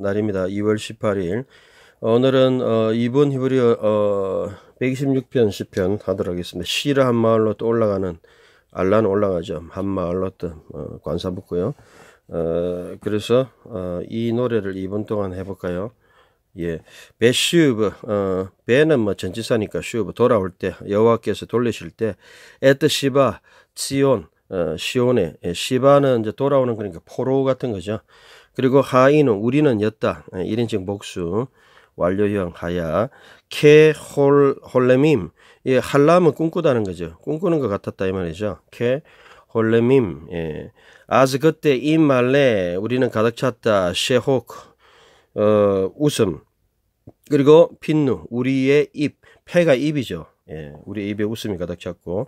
날입니다. 2월 18일. 오늘은 어, 이번 히브리어 어, 126편 어, 시편 하도록 하겠습니다. 시라 한 마을로 또 올라가는 알란 올라가죠. 한 마을로 또 어, 관사 붙고요. 어, 그래서 어, 이 노래를 2분 동안 해볼까요? 예, 베슈브 어, 배는 뭐 전지사니까 슈브 돌아올 때 여호와께서 돌리실 때 에트시바 치온 어, 시온에 예, 시바는 이제 돌아오는 그러니까 포로 같은 거죠. 그리고 하이는 우리는 였다. 1인칭 예, 복수. 완료형 하야. 케 홀, 홀레밈. 예, 할라면 꿈꾸다는 거죠. 꿈꾸는 것 같았다 이 말이죠. 케 홀레밈. 예. 아즈 그때 이 말레 우리는 가득 찼다. 셰호크. 어, 웃음. 그리고 핀누 우리의 입. 폐가 입이죠. 예, 우리 입에 웃음이 가득 찼고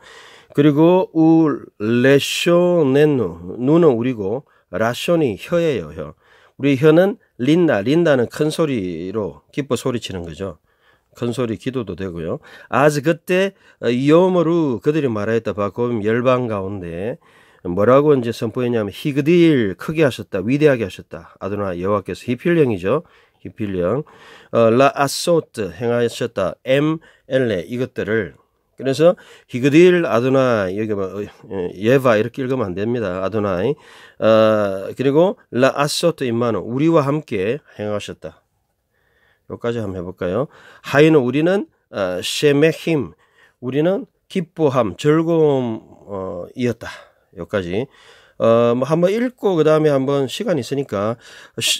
그리고 우 레쇼넨누 눈은 우리고 라션이 혀예요 혀 우리 혀는 린다, 린다는 큰 소리로 기뻐 소리치는 거죠. 큰 소리 기도도 되고요. 아즈 그때 어, 이오모루 그들이 말하였다 바꿔보면 열방 가운데 뭐라고 이제 선포했냐면 히그딜 크게 하셨다 위대하게 하셨다 아드나 여호와께서 히필령이죠 히필령 어, 라 아소트 행하셨다 엠 엘레 이것들을 그래서 히그딜 아도나이 여기 뭐 예바 이렇게 읽으면 안 됩니다. 아도나이 어, 그리고 라 아소트 임마노 우리와 함께 행하셨다. 여기까지 한번 해볼까요? 하이는 우리는 어, 쉐메힘 우리는 기뻐함 즐거움이었다. 어 여기까지 어, 뭐 한번 읽고 그다음에 한번 시간 있으니까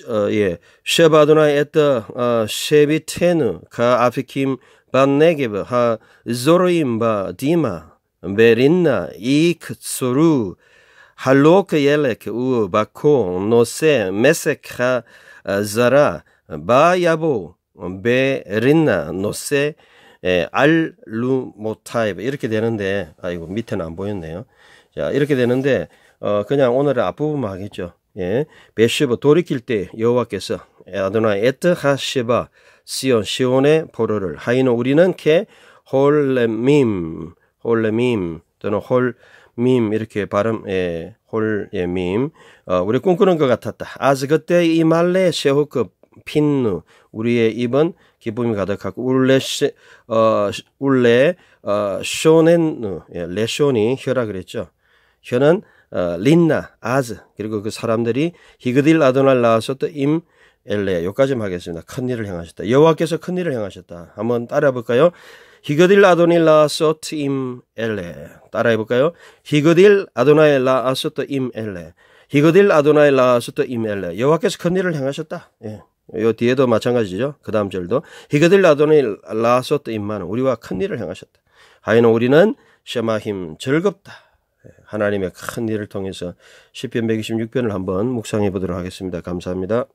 어, 예. 쉐바도나 에터 어, 비테누가 아피킴 반네게브 하 조르임바 디마 베린나 이크소루 할로크 옐렉 우 바코 노세 메세카 어, 자라 바야보 베린나 노세 예, 알루모타이브 이렇게 되는데 아이고 밑에는 안 보였네요. 자 이렇게 되는데 어, 그냥 오늘의 앞부분만 하겠죠. 예. 베시바 돌이킬 때 여호와께서 아도나 에트 하시바 시온 시온의 포로를 하이노 우리는 케 홀레밈 홀레밈 또는 홀밈 이렇게 발음 예, 홀예밈 어, 우리 꿈꾸는 것 같았다. 아즈 그때 이 말레 세호급 핀누 우리의 입은 기쁨이 가득하고 울레 시, 어 울레 어 쇼넨누 예, 레쇼니 혀라 그랬죠. 혀는 어, 린나, 아즈 그리고 그 사람들이 히그딜 아도날 라하소트 임 엘레 요까지만 하겠습니다. 큰 일을 행하셨다. 여호와께서 큰 일을 행하셨다. 한번 따라해 볼까요? 히그딜 아도닐 라소트임 엘레 따라해 볼까요? 히그딜 아도나엘 라하소트 임 엘레 히그딜 아도나엘 라하소트 임 엘레 여호와께서 큰 일을 행하셨다. 예. 요 뒤에도 마찬가지죠. 그 다음 절도 히그딜 아도닐라소트임만 우리와 큰 일을 행하셨다. 하여는 우리는 셰마힘 즐겁다. 하나님의 큰 일을 통해서 1 0편 126편을 한번 묵상해 보도록 하겠습니다. 감사합니다.